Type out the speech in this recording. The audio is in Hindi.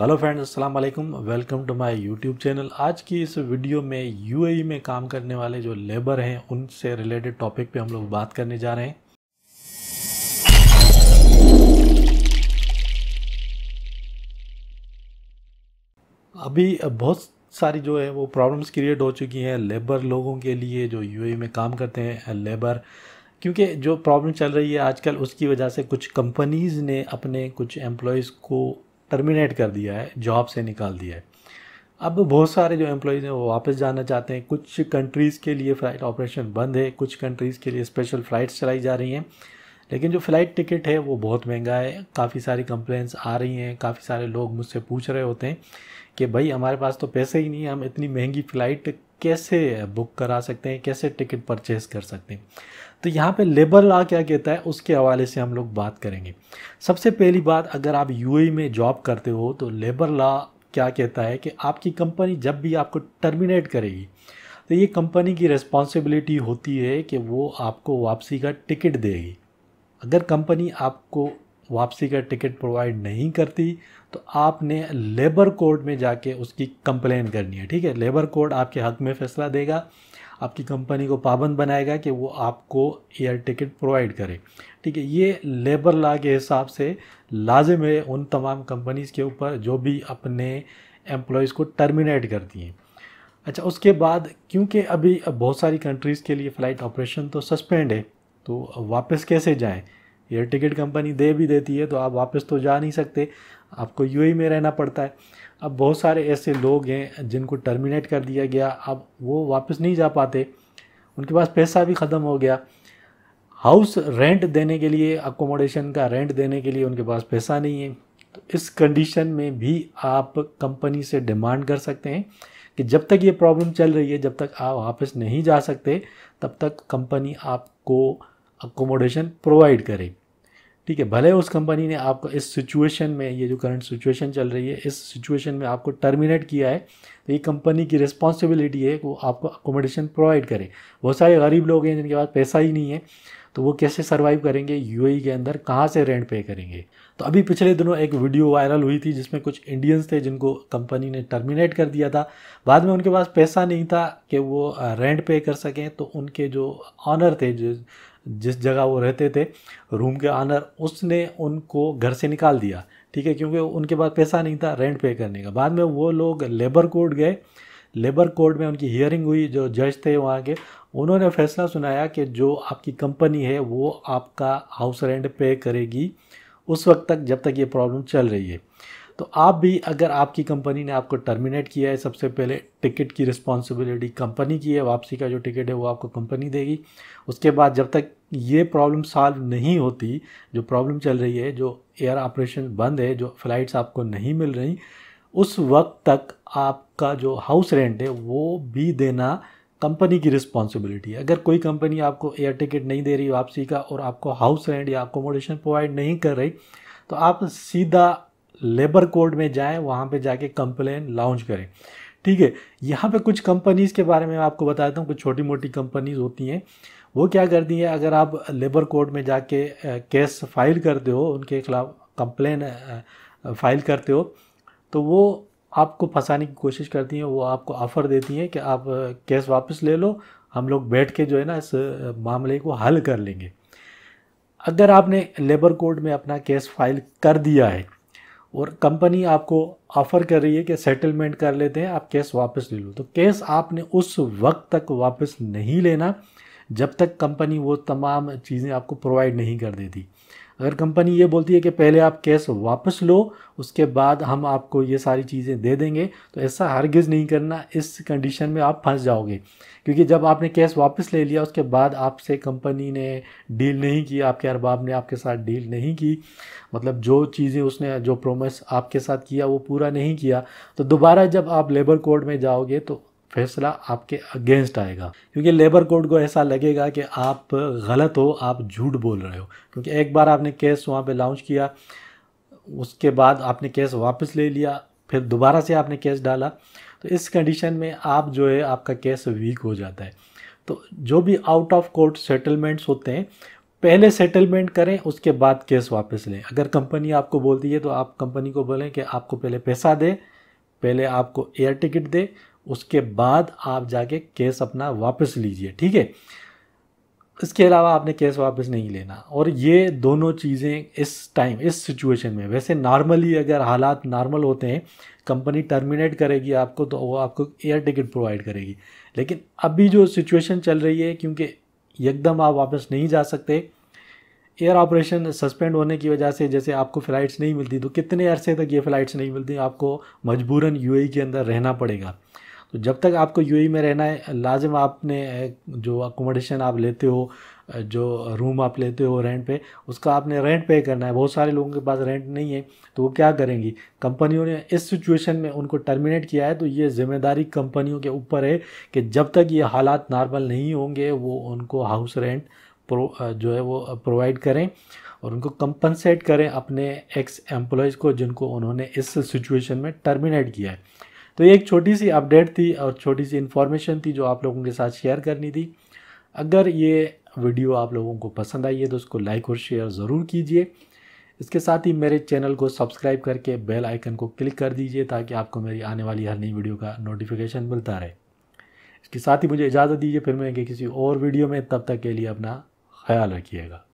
हेलो फ्रेंड्स अस्सलाम वालेकुम welcome to my YouTube channel आज की इस वीडियो में यूएई e में काम करने वाले जो लेबर हैं उनसे रिलेटेड टॉपिक पे हम लोग बात करने जा रहे हैं अभी बहुत सारी जो है वो प्रॉब्लम्स क्रिएट हो चुकी हैं लेबर लोगों के लिए जो यूएई e में काम करते हैं लेबर क्योंकि जो प्रॉब्लम चल रही है आजकल उसकी वजह से कुछ कंपनीज़ ने अपने कुछ एम्प्लॉयज़ को टर्मिनेट कर दिया है जॉब से निकाल दिया है अब बहुत सारे जो एम्प्लॉयज़ हैं वो वापस जाना चाहते हैं कुछ कंट्रीज़ के लिए फ़्लाइट ऑपरेशन बंद है कुछ कंट्रीज़ के लिए स्पेशल फ़्लाइट्स चलाई जा रही हैं लेकिन जो फ़्लाइट टिकट है वो बहुत महंगा है काफ़ी सारी कंप्लेंट्स आ रही हैं काफ़ी सारे लोग मुझसे पूछ रहे होते हैं कि भाई हमारे पास तो पैसे ही नहीं हम इतनी महंगी फ़्लाइट कैसे बुक करा सकते हैं कैसे टिकट परचेज कर सकते हैं तो यहाँ पे लेबर लॉ क्या कहता है उसके हवाले से हम लोग बात करेंगे सबसे पहली बात अगर आप यू e में जॉब करते हो तो लेबर लॉ क्या कहता है कि आपकी कंपनी जब भी आपको टर्मिनेट करेगी तो ये कंपनी की रिस्पॉन्सिबिलिटी होती है कि वो आपको वापसी का टिकट देगी अगर कंपनी आपको वापसी का टिकट प्रोवाइड नहीं करती तो आपने लेबर कोर्ट में जाके उसकी कंप्लेन करनी है ठीक है लेबर कोर्ट आपके हक में फैसला देगा आपकी कंपनी को पाबंद बनाएगा कि वो आपको एयर टिकट प्रोवाइड करे ठीक है ये लेबर लॉ के हिसाब से लाजिम है उन तमाम कंपनीज़ के ऊपर जो भी अपने एम्प्लॉयज़ को टर्मिनेट कर दिए अच्छा उसके बाद क्योंकि अभी बहुत सारी कंट्रीज़ के लिए फ़्लाइट ऑपरेशन तो सस्पेंड है तो वापस कैसे जाएँ एयर टिकट कंपनी दे भी देती है तो आप वापस तो जा नहीं सकते आपको यू में रहना पड़ता है अब बहुत सारे ऐसे लोग हैं जिनको टर्मिनेट कर दिया गया अब वो वापस नहीं जा पाते उनके पास पैसा भी ख़त्म हो गया हाउस रेंट देने के लिए अकोमोडेशन का रेंट देने के लिए उनके पास पैसा नहीं है तो इस कंडीशन में भी आप कंपनी से डिमांड कर सकते हैं कि जब तक ये प्रॉब्लम चल रही है जब तक आप वापस नहीं जा सकते तब तक कंपनी आपको अकोमोडेशन प्रोवाइड करे ठीक है भले उस कंपनी ने आपको इस सिचुएशन में ये जो करंट सिचुएशन चल रही है इस सिचुएशन में आपको टर्मिनेट किया है तो ये कंपनी की रिस्पॉन्सिबिलिटी है वो आपको अकोमोडेशन प्रोवाइड करे बहुत सारे गरीब लोग हैं जिनके पास पैसा ही नहीं है तो वो कैसे सर्वाइव करेंगे यू के अंदर कहाँ से रेंट पे करेंगे तो अभी पिछले दिनों एक वीडियो वायरल हुई थी जिसमें कुछ इंडियंस थे जिनको कंपनी ने टर्मिनेट कर दिया था बाद में उनके पास पैसा नहीं था कि वो रेंट पे कर सकें तो उनके जो ऑनर थे जो जिस जगह वो रहते थे रूम के आनर उसने उनको घर से निकाल दिया ठीक है क्योंकि उनके पास पैसा नहीं था रेंट पे करने का बाद में वो लोग लेबर कोर्ट गए लेबर कोर्ट में उनकी हियरिंग हुई जो जज थे वहाँ के उन्होंने फैसला सुनाया कि जो आपकी कंपनी है वो आपका हाउस रेंट पे करेगी उस वक्त तक जब तक ये प्रॉब्लम चल रही है तो आप भी अगर आपकी कंपनी ने आपको टर्मिनेट किया है सबसे पहले टिकट की रिस्पॉन्सिबिलिटी कंपनी की है वापसी का जो टिकट है वो आपको कंपनी देगी उसके बाद जब तक ये प्रॉब्लम सॉल्व नहीं होती जो प्रॉब्लम चल रही है जो एयर ऑपरेशन बंद है जो फ़्लाइट्स आपको नहीं मिल रही उस वक्त तक आपका जो हाउस रेंट है वो भी देना कंपनी की रिस्पॉन्सिबिलिटी है अगर कोई कंपनी आपको एयर टिकट नहीं दे रही वापसी का और आपको हाउस रेंट या अकोमोडेशन प्रोवाइड नहीं कर रही तो आप सीधा लेबर कोर्ट में जाएं वहाँ पे जाके कंप्लेन लॉन्च करें ठीक है यहाँ पे कुछ कंपनीज़ के बारे में आपको बताता हूँ कुछ छोटी मोटी कंपनीज़ होती हैं वो क्या करती हैं अगर आप लेबर कोर्ट में जाके केस फाइल करते हो उनके खिलाफ कंप्लेन फाइल करते हो तो वो आपको फंसाने की कोशिश करती हैं वो आपको ऑफ़र देती हैं कि आप केस वापस ले लो हम लोग बैठ के जो है ना इस मामले को हल कर लेंगे अगर आपने लेबर कोर्ट में अपना केस फाइल कर दिया है और कंपनी आपको ऑफ़र कर रही है कि सेटलमेंट कर लेते हैं आप केस वापस ले लो तो केस आपने उस वक्त तक वापस नहीं लेना जब तक कंपनी वो तमाम चीज़ें आपको प्रोवाइड नहीं कर देती अगर कंपनी ये बोलती है कि पहले आप कैश वापस लो उसके बाद हम आपको ये सारी चीज़ें दे देंगे तो ऐसा हरगिज़ नहीं करना इस कंडीशन में आप फंस जाओगे क्योंकि जब आपने कैश वापस ले लिया उसके बाद आपसे कंपनी ने डील नहीं की आपके अरबाब ने आपके साथ डील नहीं की मतलब जो चीज़ें उसने जो प्रोमिस आपके साथ किया वो पूरा नहीं किया तो दोबारा जब आप लेबर कोर्ट में जाओगे तो फैसला आपके अगेंस्ट आएगा क्योंकि लेबर कोर्ट को ऐसा लगेगा कि आप गलत हो आप झूठ बोल रहे हो क्योंकि एक बार आपने केस वहाँ पे लॉन्च किया उसके बाद आपने केस वापस ले लिया फिर दोबारा से आपने केस डाला तो इस कंडीशन में आप जो है आपका केस वीक हो जाता है तो जो भी आउट ऑफ कोर्ट सेटलमेंट्स होते हैं पहले सेटलमेंट करें उसके बाद केस वापस लें अगर कंपनी आपको बोलती है तो आप कंपनी को बोलें कि आपको पहले पैसा दे पहले आपको एयर टिकट दे उसके बाद आप जाके केस अपना वापस लीजिए ठीक है इसके अलावा आपने केस वापस नहीं लेना और ये दोनों चीज़ें इस टाइम इस सिचुएशन में वैसे नॉर्मली अगर हालात नॉर्मल होते हैं कंपनी टर्मिनेट करेगी आपको तो वो आपको एयर टिकट प्रोवाइड करेगी लेकिन अभी जो सिचुएशन चल रही है क्योंकि एकदम आप वापस नहीं जा सकते एयर ऑपरेशन सस्पेंड होने की वजह से जैसे आपको फ़्लाइट्स नहीं मिलती तो कितने अरसे तक ये फ़्लाइट्स नहीं मिलती आपको मजबूरन यू e के अंदर रहना पड़ेगा तो जब तक आपको यू e में रहना है लाजिम आपने जो अकोमोडेशन आप लेते हो जो रूम आप लेते हो रेंट पे उसका आपने रेंट पे करना है बहुत सारे लोगों के पास रेंट नहीं है तो वो क्या करेंगी कंपनियों ने इस सिचुएशन में उनको टर्मिनेट किया है तो ये जिम्मेदारी कंपनियों के ऊपर है कि जब तक ये हालात नॉर्मल नहीं होंगे वो उनको हाउस रेंट जो है वो प्रोवाइड करें और उनको कंपनसेट करें अपने एक्स एम्प्लॉयज़ को जिनको उन्होंने इस सिचुएशन में टर्मिनेट किया है तो ये एक छोटी सी अपडेट थी और छोटी सी इन्फॉर्मेशन थी जो आप लोगों के साथ शेयर करनी थी अगर ये वीडियो आप लोगों को पसंद आई है तो उसको लाइक और शेयर ज़रूर कीजिए इसके साथ ही मेरे चैनल को सब्सक्राइब करके बेल आइकन को क्लिक कर दीजिए ताकि आपको मेरी आने वाली हर नई वीडियो का नोटिफिकेशन मिलता रहे इसके साथ ही मुझे इजाज़त दीजिए फिर मैं किसी और वीडियो में तब तक के लिए अपना ख्याल रखिएगा